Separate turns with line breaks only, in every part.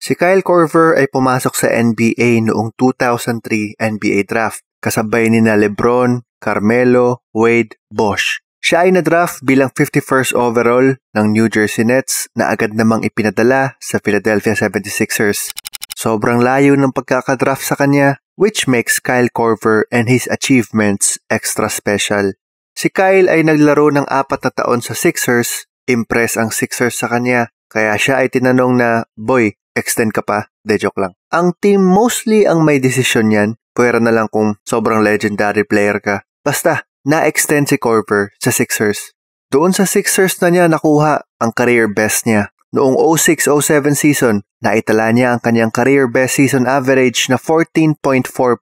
Si Kyle Korver ay pumasok sa NBA noong 2003 NBA Draft, kasabay ni na Lebron, Carmelo, Wade, Bosch. Siya ay na-draft bilang 51st overall ng New Jersey Nets na agad namang ipinadala sa Philadelphia 76ers. Sobrang layo ng pagkakadraft sa kanya which makes Kyle Korver and his achievements extra special. Si Kyle ay naglaro ng apat na taon sa Sixers, impress ang Sixers sa kanya kaya siya ay tinanong na, Boy, extend ka pa. De joke lang. Ang team mostly ang may desisyon yan. Pwera na lang kung sobrang legendary player ka. Basta, na-extend si Corver sa Sixers. Doon sa Sixers na niya nakuha ang career best niya. Noong 06-07 season, naitala niya ang kanyang career best season average na 14.4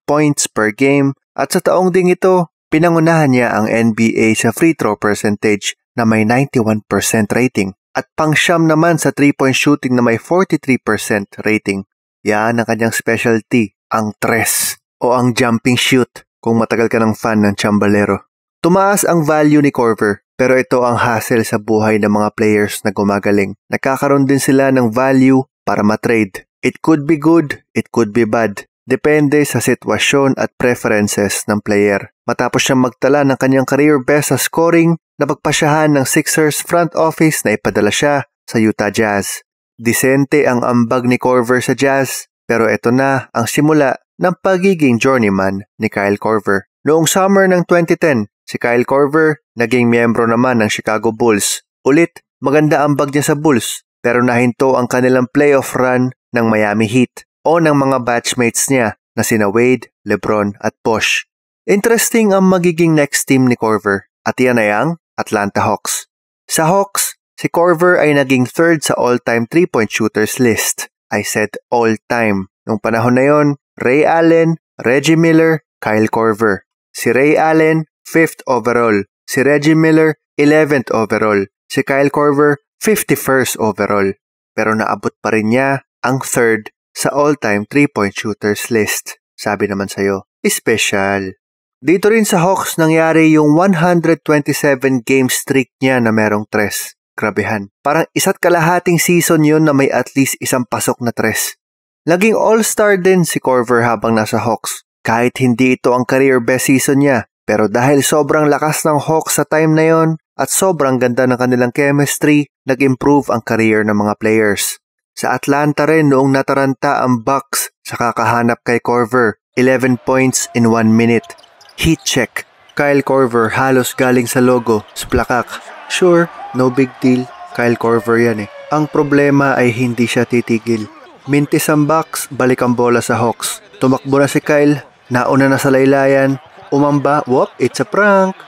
points per game at sa taong ding ito, pinangunahan niya ang NBA sa free throw percentage na may 91% rating at pangsyam naman sa 3-point shooting na may 43% rating. Yan ang kanyang specialty, ang tres o ang jumping shoot kung matagal ka ng fan ng chambalero. Tumaas ang value ni Corver, pero ito ang hassle sa buhay ng mga players na gumagaling. Nagkakaroon din sila ng value para matrade. It could be good, it could be bad. Depende sa sitwasyon at preferences ng player. Matapos siyang magtala ng kanyang career best sa scoring, napagpasyahan ng Sixers front office na ipadala siya sa Utah Jazz. Disente ang ambag ni Corver sa Jazz, pero ito na ang simula ng pagiging journeyman ni Kyle Corver. Noong summer ng 2010, si Kyle Corver naging miyembro naman ng Chicago Bulls. Ulit, maganda ambag niya sa Bulls, pero nahinto ang kanilang playoff run ng Miami Heat o ng mga batchmates niya na sina Wade, Lebron at Bosch. Interesting ang magiging next team ni Corver at yan ay ang Atlanta Hawks. Sa Hawks, si Corver ay naging third sa all-time three-point shooters list. I said all-time. Nung panahon na yon, Ray Allen, Reggie Miller, Kyle Corver. Si Ray Allen, 5th overall. Si Reggie Miller, 11th overall. Si Kyle Corver, 51st overall. Pero naabot pa rin niya ang third sa all-time 3-point shooters list. Sabi naman sa'yo, special. Dito rin sa Hawks nangyari yung 127 game streak niya na merong tres. Grabehan. Parang isa't kalahating season yun na may at least isang pasok na tres. Laging all-star din si Corver habang nasa Hawks. Kahit hindi ito ang career best season niya, pero dahil sobrang lakas ng Hawks sa time na yon at sobrang ganda ng kanilang chemistry, nag-improve ang career ng mga players. Sa Atlanta rin noong nataranta ang Bucks sa kakahanap kay Corver, 11 points in 1 minute. Heat check, Kyle Corver halos galing sa logo, splakak. Sure, no big deal, Kyle Corver yan eh. Ang problema ay hindi siya titigil. Mintis ang Bucks, balik ang bola sa Hawks. Tumakbo na si Kyle, nauna na sa laylayan, umamba, whoop, it's a prank.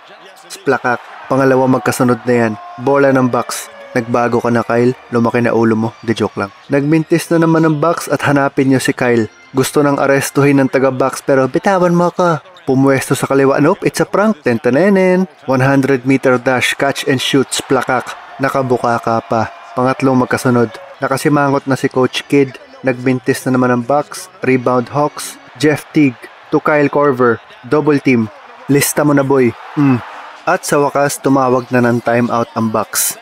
Splakak, pangalawa magkasunod na yan, bola ng Bucks. Nagbago ka na Kyle, lumaki na ulo mo, de joke lang. Nagmintis na naman ng box at hanapin niyo si Kyle. Gusto nang arestuhin ng taga-box pero bitawan mo ka. Pumuesto sa kaliwa, nope, it's a prank, tentanenen. 100 meter dash, catch and shoots, plakak. Nakabuka ka pa. Pangatlong magkasunod. Nakasimangot na si Coach Kid. Nagmintis na naman ng box, rebound Hawks, Jeff Teague, to Kyle Corver, double team. Lista mo na boy. Mm. At sa wakas, tumawag na ng timeout ang box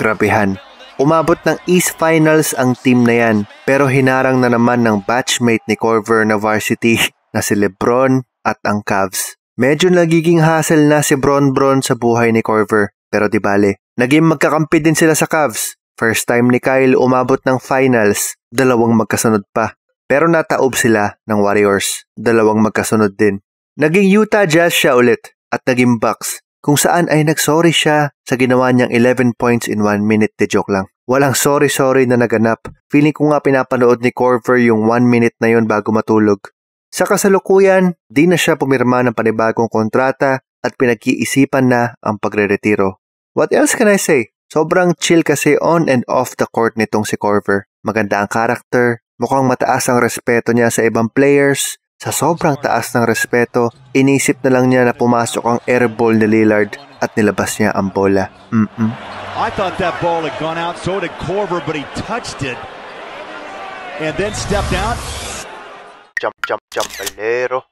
grabehan. Umabot ng East Finals ang team na yan pero hinarang na naman ng batchmate ni Corver na varsity na si Lebron at ang Cavs. Medyo nagiging hassle na si Bron Bron sa buhay ni Corver pero di bale, naging magkakampi din sila sa Cavs. First time ni Kyle umabot ng finals, dalawang magkasunod pa. Pero nataob sila ng Warriors, dalawang magkasunod din. Naging Utah Jazz siya ulit at naging Bucks kung saan ay nagsorry siya sa ginawa niyang 11 points in 1 minute de joke lang. Walang sorry-sorry na naganap. Feeling ko nga pinapanood ni Corver yung 1 minute na yon bago matulog. Sa kasalukuyan, di na siya pumirma ng panibagong kontrata at pinag-iisipan na ang pagreretiro. What else can I say? Sobrang chill kasi on and off the court nitong si Corver. Maganda ang karakter, mukhang mataas ang respeto niya sa ibang players, sa sobrang taas ng respeto, inisip na lang niya na pumasok ang airball ni Lillard at nilabas niya ang bola. Mm-mm. I thought that ball had gone out, so did Corver, but he touched it and then stepped out. Jump, jump, jump, balero.